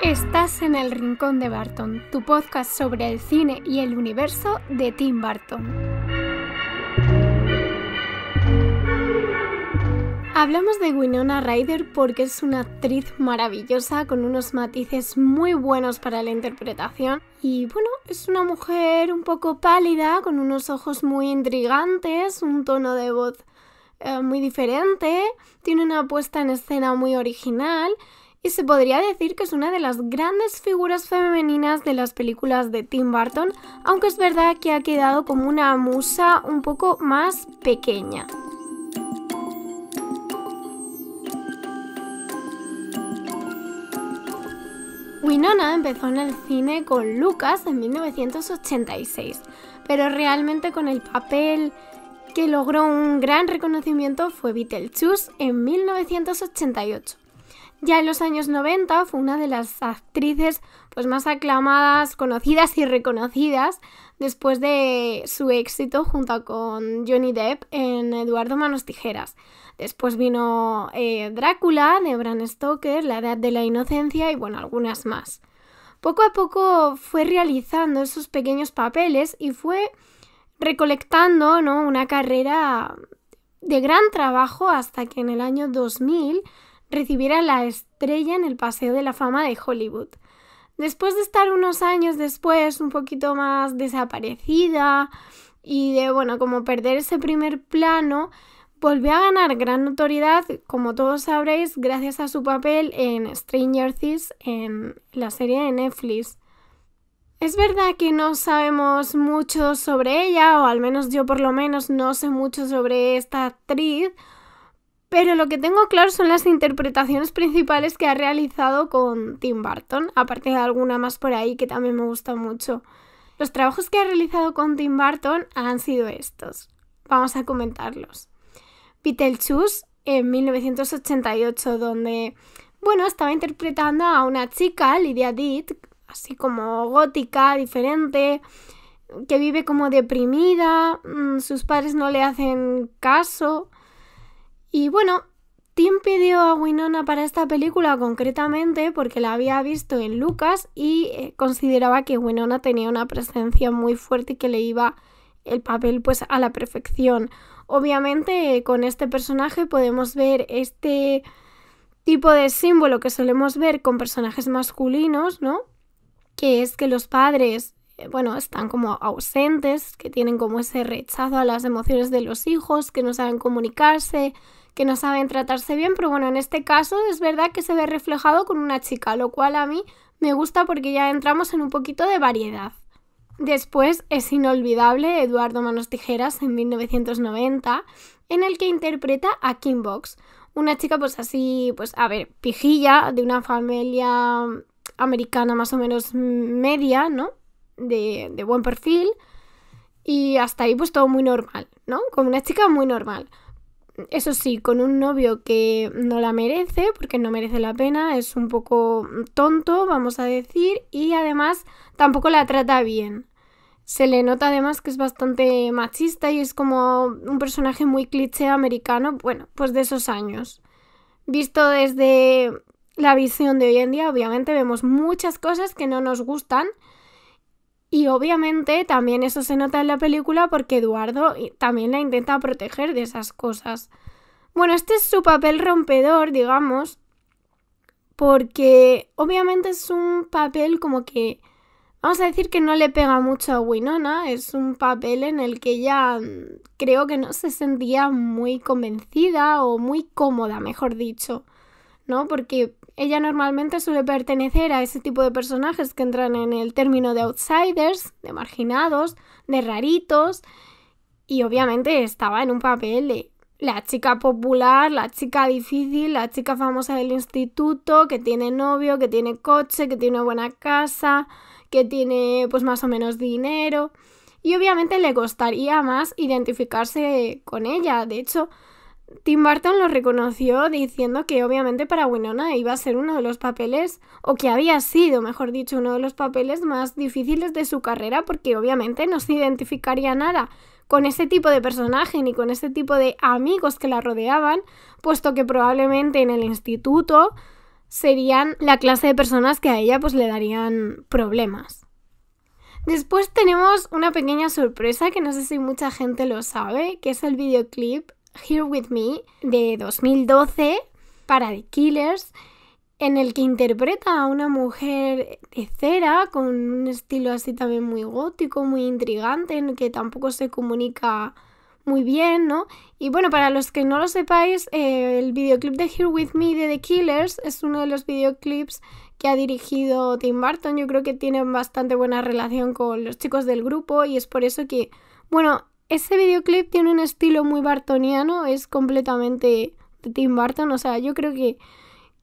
Estás en el Rincón de Barton, tu podcast sobre el cine y el universo de Tim Barton. Hablamos de Winona Ryder porque es una actriz maravillosa con unos matices muy buenos para la interpretación y bueno, es una mujer un poco pálida con unos ojos muy intrigantes, un tono de voz eh, muy diferente, tiene una puesta en escena muy original y se podría decir que es una de las grandes figuras femeninas de las películas de Tim Burton, aunque es verdad que ha quedado como una musa un poco más pequeña. Winona empezó en el cine con Lucas en 1986, pero realmente con el papel que logró un gran reconocimiento fue Beetlejuice en 1988. Ya en los años 90 fue una de las actrices pues, más aclamadas, conocidas y reconocidas después de su éxito junto con Johnny Depp en Eduardo Manos Tijeras. Después vino eh, Drácula Nebran Stoker, La Edad de la Inocencia y bueno, algunas más. Poco a poco fue realizando esos pequeños papeles y fue recolectando ¿no? una carrera de gran trabajo hasta que en el año 2000 recibiera la estrella en el Paseo de la Fama de Hollywood. Después de estar unos años después un poquito más desaparecida y de, bueno, como perder ese primer plano, volvió a ganar gran notoriedad, como todos sabréis, gracias a su papel en Stranger Things en la serie de Netflix. Es verdad que no sabemos mucho sobre ella, o al menos yo por lo menos no sé mucho sobre esta actriz, pero lo que tengo claro son las interpretaciones principales que ha realizado con Tim Burton, aparte de alguna más por ahí que también me gusta mucho. Los trabajos que ha realizado con Tim Burton han sido estos. Vamos a comentarlos. Beetlejuice en 1988, donde, bueno, estaba interpretando a una chica, Lydia Deed, así como gótica, diferente, que vive como deprimida, mm, sus padres no le hacen caso. Y bueno, Tim pidió a Winona para esta película concretamente porque la había visto en Lucas y eh, consideraba que Winona tenía una presencia muy fuerte y que le iba el papel pues a la perfección. Obviamente con este personaje podemos ver este tipo de símbolo que solemos ver con personajes masculinos, ¿no? que es que los padres, eh, bueno, están como ausentes, que tienen como ese rechazo a las emociones de los hijos, que no saben comunicarse, que no saben tratarse bien, pero bueno, en este caso es verdad que se ve reflejado con una chica, lo cual a mí me gusta porque ya entramos en un poquito de variedad. Después es inolvidable Eduardo Manos Tijeras en 1990, en el que interpreta a Kimbox, una chica pues así, pues a ver, pijilla, de una familia americana más o menos media, ¿no? De, buen perfil. Y hasta ahí pues todo muy normal, ¿no? Como una chica muy normal. Eso sí, con un novio que no la merece, porque no merece la pena, es un poco tonto, vamos a decir, y además tampoco la trata bien. Se le nota además que es bastante machista y es como un personaje muy cliché americano, bueno, pues de esos años. Visto desde la visión de hoy en día, obviamente vemos muchas cosas que no nos gustan. Y obviamente también eso se nota en la película porque Eduardo también la intenta proteger de esas cosas. Bueno, este es su papel rompedor, digamos, porque obviamente es un papel como que, vamos a decir que no le pega mucho a Winona, es un papel en el que ella mm, creo que no se sentía muy convencida o muy cómoda, mejor dicho. ¿no? Porque ella normalmente suele pertenecer a ese tipo de personajes que entran en el término de outsiders, de marginados, de raritos, y obviamente estaba en un papel de la chica popular, la chica difícil, la chica famosa del instituto, que tiene novio, que tiene coche, que tiene una buena casa, que tiene pues más o menos dinero. Y obviamente le costaría más identificarse con ella. De hecho, Tim Burton lo reconoció diciendo que obviamente para Winona iba a ser uno de los papeles, o que había sido, mejor dicho, uno de los papeles más difíciles de su carrera, porque obviamente no se identificaría nada con ese tipo de personaje ni con ese tipo de amigos que la rodeaban, puesto que probablemente en el instituto serían la clase de personas que a ella pues le darían problemas. Después tenemos una pequeña sorpresa que no sé si mucha gente lo sabe, que es el videoclip Here With Me de 2012 para The Killers, en el que interpreta a una mujer de cera con un estilo así también muy gótico, muy intrigante, en que tampoco se comunica muy bien, ¿no? Y bueno, para los que no lo sepáis, eh, el videoclip de Here With Me de The Killers es uno de los videoclips que ha dirigido Tim Burton. Yo creo que tiene bastante buena relación con los chicos del grupo y es por eso que, bueno, ese videoclip tiene un estilo muy bartoniano, es completamente de Tim Burton, o sea, yo creo que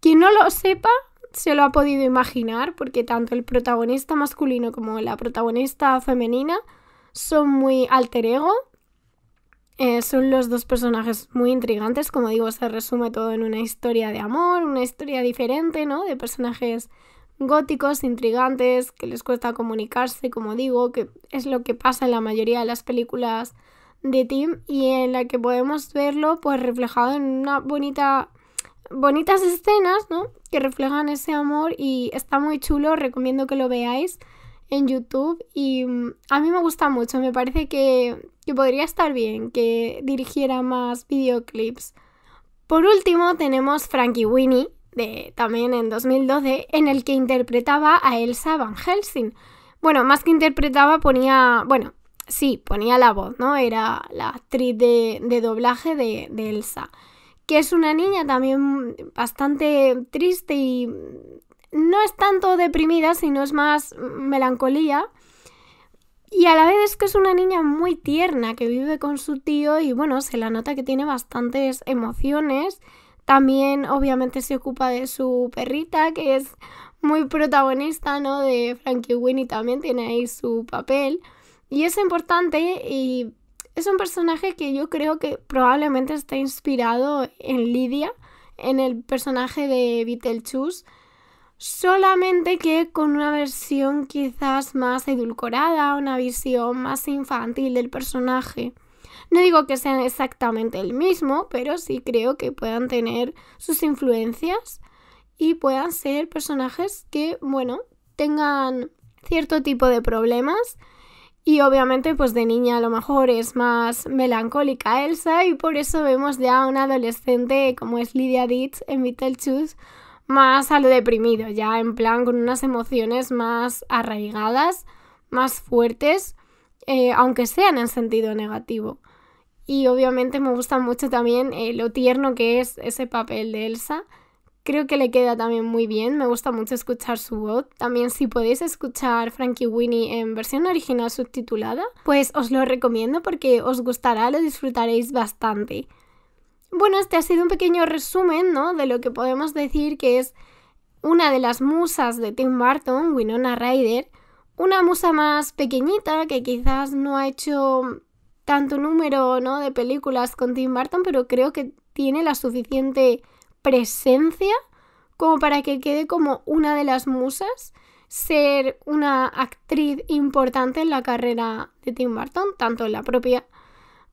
quien no lo sepa se lo ha podido imaginar, porque tanto el protagonista masculino como la protagonista femenina son muy alter ego. Eh, son los dos personajes muy intrigantes, como digo, se resume todo en una historia de amor, una historia diferente, ¿no? De personajes góticos, intrigantes, que les cuesta comunicarse, como digo, que es lo que pasa en la mayoría de las películas de Tim y en la que podemos verlo pues reflejado en una bonita bonitas escenas, ¿no? Que reflejan ese amor y está muy chulo, recomiendo que lo veáis en YouTube y mm, a mí me gusta mucho, me parece que, que podría estar bien que dirigiera más videoclips. Por último tenemos Frankie Winnie, de, también en 2012, en el que interpretaba a Elsa Van Helsing. Bueno, más que interpretaba ponía, bueno, sí, ponía la voz, ¿no? Era la actriz de, doblaje de, de, Elsa, que es una niña también bastante triste y no es tanto deprimida, sino es más melancolía. Y a la vez es que es una niña muy tierna que vive con su tío y bueno, se la nota que tiene bastantes emociones también obviamente se ocupa de su perrita, que es muy protagonista, ¿no? De Frankie Winnie también tiene ahí su papel. Y es importante y es un personaje que yo creo que probablemente está inspirado en Lidia, en el personaje de Beetlejuice, solamente que con una versión quizás más edulcorada, una visión más infantil del personaje. No digo que sean exactamente el mismo, pero sí creo que puedan tener sus influencias y puedan ser personajes que, bueno, tengan cierto tipo de problemas. Y obviamente, pues de niña a lo mejor es más melancólica Elsa y por eso vemos ya a una adolescente como es Lydia Ditch en Beetlejuice más a lo deprimido, ya en plan con unas emociones más arraigadas, más fuertes eh, aunque sean en sentido negativo. Y obviamente me gusta mucho también eh, lo tierno que es ese papel de Elsa. Creo que le queda también muy bien, me gusta mucho escuchar su voz. También si podéis escuchar Frankie Winnie en versión original subtitulada, pues os lo recomiendo porque os gustará, lo disfrutaréis bastante. Bueno, este ha sido un pequeño resumen, De lo que podemos decir que es una de las musas de Tim Burton, Winona Ryder, una musa más pequeñita que quizás no ha hecho tanto número de películas con Tim Burton, pero creo que tiene la suficiente presencia como para que quede como una de las musas ser una actriz importante en la carrera de Tim Burton, tanto en la propia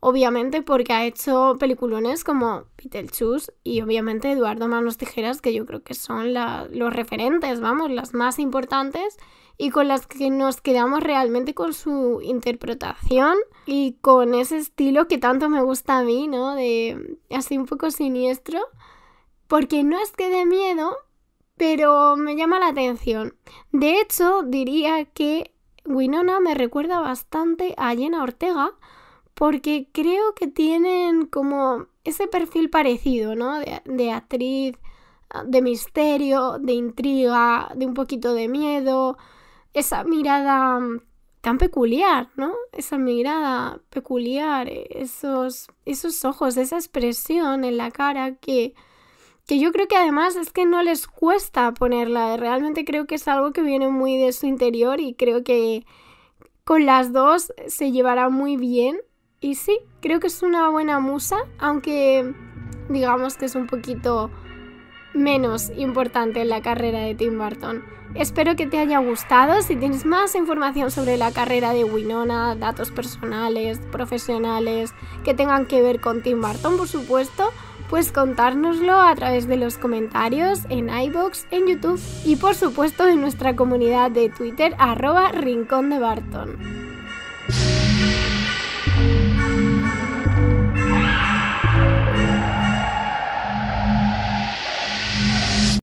obviamente porque ha hecho peliculones como Beetlejuice y obviamente Eduardo Manos Tijeras, que yo creo que son los referentes, vamos, las más importantes y con las que nos quedamos realmente con su interpretación y con ese estilo que tanto me gusta a mí, ¿no? De así un poco siniestro, porque no es que dé miedo, pero me llama la atención. De hecho, diría que Winona me recuerda bastante a Jenna Ortega, porque creo que tienen como ese perfil parecido, ¿no? De, actriz, ah, de misterio, de intriga, de un poquito de miedo, esa mirada mm, tan peculiar, ¿no? Esa mirada peculiar, eh, esos, esos ojos, esa expresión en la cara que, que yo creo que además es que no les cuesta ponerla, realmente creo que es algo que viene muy de su interior y creo que con las dos se llevará muy bien y sí, creo que es una buena musa, aunque digamos que es un poquito menos importante en la carrera de Tim Burton. Espero que te haya gustado. Si tienes más información sobre la carrera de Winona, datos personales, profesionales, que tengan que ver con Tim Burton, por supuesto, pues contárnoslo a través de los comentarios en iBox, en YouTube y por supuesto en nuestra comunidad de Twitter arroba Rincón de Barton.